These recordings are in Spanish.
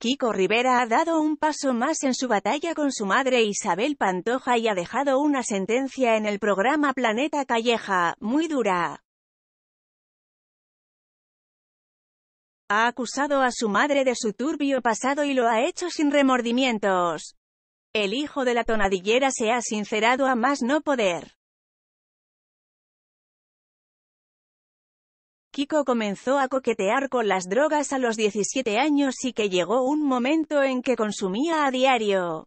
Kiko Rivera ha dado un paso más en su batalla con su madre Isabel Pantoja y ha dejado una sentencia en el programa Planeta Calleja, muy dura. Ha acusado a su madre de su turbio pasado y lo ha hecho sin remordimientos. El hijo de la tonadillera se ha sincerado a más no poder. Kiko comenzó a coquetear con las drogas a los 17 años y que llegó un momento en que consumía a diario.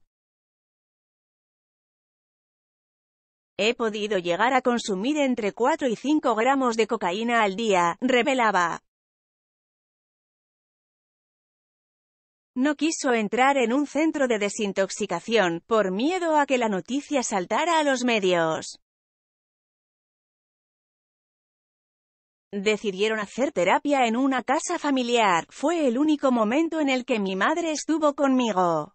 He podido llegar a consumir entre 4 y 5 gramos de cocaína al día, revelaba. No quiso entrar en un centro de desintoxicación, por miedo a que la noticia saltara a los medios. Decidieron hacer terapia en una casa familiar, fue el único momento en el que mi madre estuvo conmigo.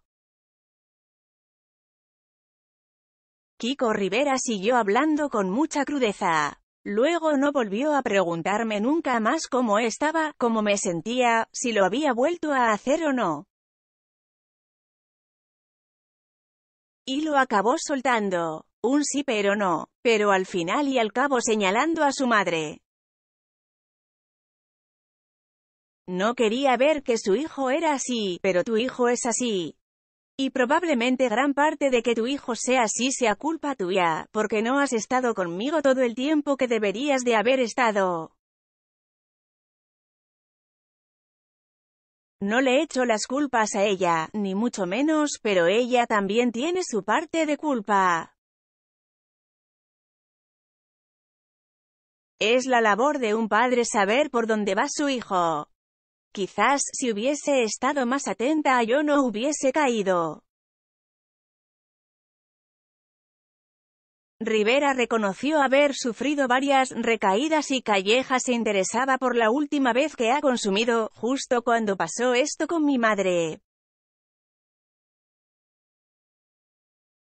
Kiko Rivera siguió hablando con mucha crudeza. Luego no volvió a preguntarme nunca más cómo estaba, cómo me sentía, si lo había vuelto a hacer o no. Y lo acabó soltando. Un sí pero no, pero al final y al cabo señalando a su madre. No quería ver que su hijo era así, pero tu hijo es así. Y probablemente gran parte de que tu hijo sea así sea culpa tuya, porque no has estado conmigo todo el tiempo que deberías de haber estado. No le echo las culpas a ella, ni mucho menos, pero ella también tiene su parte de culpa. Es la labor de un padre saber por dónde va su hijo. Quizás si hubiese estado más atenta yo no hubiese caído. Rivera reconoció haber sufrido varias recaídas y Calleja se interesaba por la última vez que ha consumido, justo cuando pasó esto con mi madre.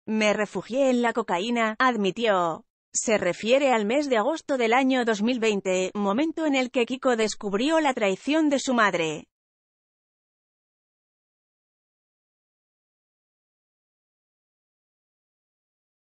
Me refugié en la cocaína, admitió. Se refiere al mes de agosto del año 2020, momento en el que Kiko descubrió la traición de su madre.